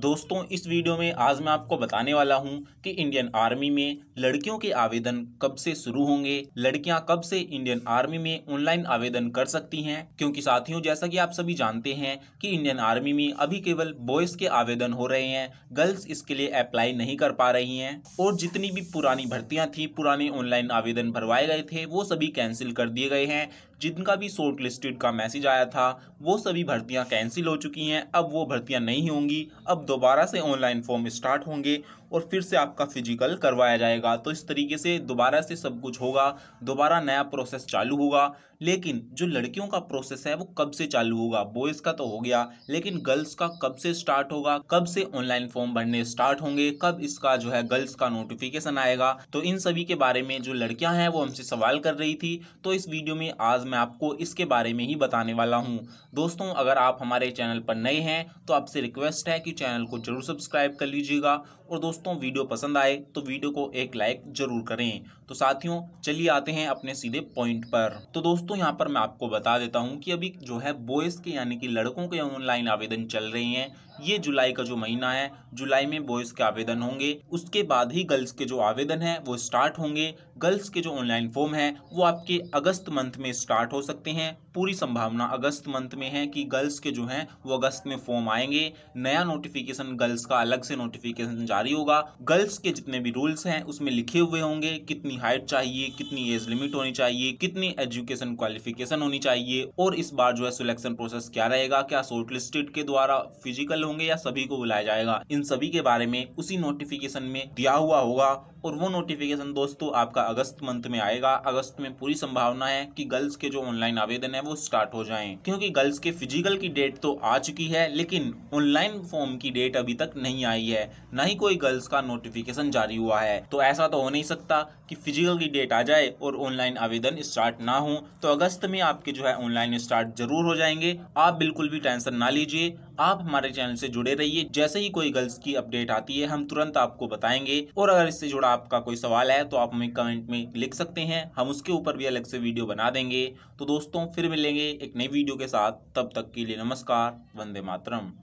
दोस्तों इस वीडियो में आज मैं आपको बताने वाला हूं कि इंडियन आर्मी में लड़कियों के आवेदन कब से शुरू होंगे लड़कियां कब से इंडियन आर्मी में ऑनलाइन आवेदन कर सकती हैं क्योंकि साथियों जैसा कि आप सभी जानते हैं कि इंडियन आर्मी में अभी केवल बॉयज के आवेदन हो रहे हैं गर्ल्स इसके लिए अप्लाई नहीं कर पा रही है और जितनी भी पुरानी भर्तियां थी पुराने ऑनलाइन आवेदन भरवाए गए थे वो सभी कैंसिल कर दिए गए हैं जिनका भी शॉर्ट लिस्टेड का मैसेज आया था वो सभी भर्तियां कैंसिल हो चुकी हैं अब वो भर्तियां नहीं होंगी अब दोबारा से ऑनलाइन फॉर्म स्टार्ट होंगे और फिर से आपका फिजिकल करवाया जाएगा तो इस तरीके से दोबारा से सब कुछ होगा दोबारा नया प्रोसेस चालू होगा लेकिन जो लड़कियों का प्रोसेस है वो कब से चालू होगा बॉयज़ का तो हो गया लेकिन गर्ल्स का कब से स्टार्ट होगा कब से ऑनलाइन फॉर्म भरने स्टार्ट होंगे कब इसका जो है गर्ल्स का नोटिफिकेशन आएगा तो इन सभी के बारे में जो लड़कियाँ हैं वो हमसे सवाल कर रही थी तो इस वीडियो में आज मैं आपको इसके बारे में ही बताने वाला हूँ दोस्तों अगर आप हमारे चैनल पर नए हैं तो आपसे रिक्वेस्ट है कि चैनल को जरूर सब्सक्राइब कर लीजिएगा और दोस्तों वीडियो पसंद आए तो वीडियो को एक लाइक जरूर करें तो साथियों चलिए आते हैं अपने सीधे पॉइंट पर तो दोस्तों यहाँ पर मैं आपको बता देता हूँ कि अभी जो है बॉयज़ के यानी कि लड़कों के ऑनलाइन आवेदन चल रहे हैं ये जुलाई का जो महीना है जुलाई में बॉयज़ के आवेदन होंगे उसके बाद ही गर्ल्स के जो आवेदन है वो स्टार्ट होंगे गर्ल्स के जो ऑनलाइन फॉर्म है वो आपके अगस्त मंथ में स्टार्ट हो सकते हैं पूरी संभावना अगस्त मंथ में है कि गर्ल्स के जो हैं वो अगस्त में फॉर्म आएंगे नया नोटिफिकेशन गर्ल्स का अलग से नोटिफिकेशन जारी होगा गर्ल्स के जितने भी रूल्स हैं उसमें लिखे हुए होंगे कितनी हाइट चाहिए कितनी एज लिमिट होनी चाहिए कितनी एजुकेशन क्वालिफिकेशन होनी चाहिए और इस बार जो है सिलेक्शन प्रोसेस क्या रहेगा क्या शॉर्ट के द्वारा फिजिकल होंगे या सभी को बुलाया जाएगा इन सभी के बारे में उसी नोटिफिकेशन में दिया हुआ होगा और वो नोटिफिकेशन दोस्तों आपका अगस्त मंथ में आएगा अगस्त में पूरी संभावना है कि गर्ल्स के जो ऑनलाइन आवेदन है वो स्टार्ट हो जाएं क्योंकि गर्ल्स के फिजिकल की डेट तो आ चुकी है लेकिन ऑनलाइन फॉर्म की डेट अभी तक नहीं आई है न ही कोई गर्ल्स का नोटिफिकेशन जारी हुआ है तो ऐसा तो हो नहीं सकता कि फिजिकल की डेट आ जाए और ऑनलाइन आवेदन स्टार्ट ना हो तो अगस्त में आपके जो है ऑनलाइन स्टार्ट जरूर हो जाएंगे आप बिल्कुल भी टेंशन ना लीजिए आप हमारे चैनल से जुड़े रहिए जैसे ही कोई गर्ल्स की अपडेट आती है हम तुरंत आपको बताएंगे और अगर इससे जुड़ा आपका कोई सवाल है तो आप हमें कमेंट में लिख सकते हैं हम उसके ऊपर भी अलग से वीडियो बना देंगे तो दोस्तों फिर मिलेंगे एक नई वीडियो के साथ तब तक के लिए नमस्कार वंदे मातरम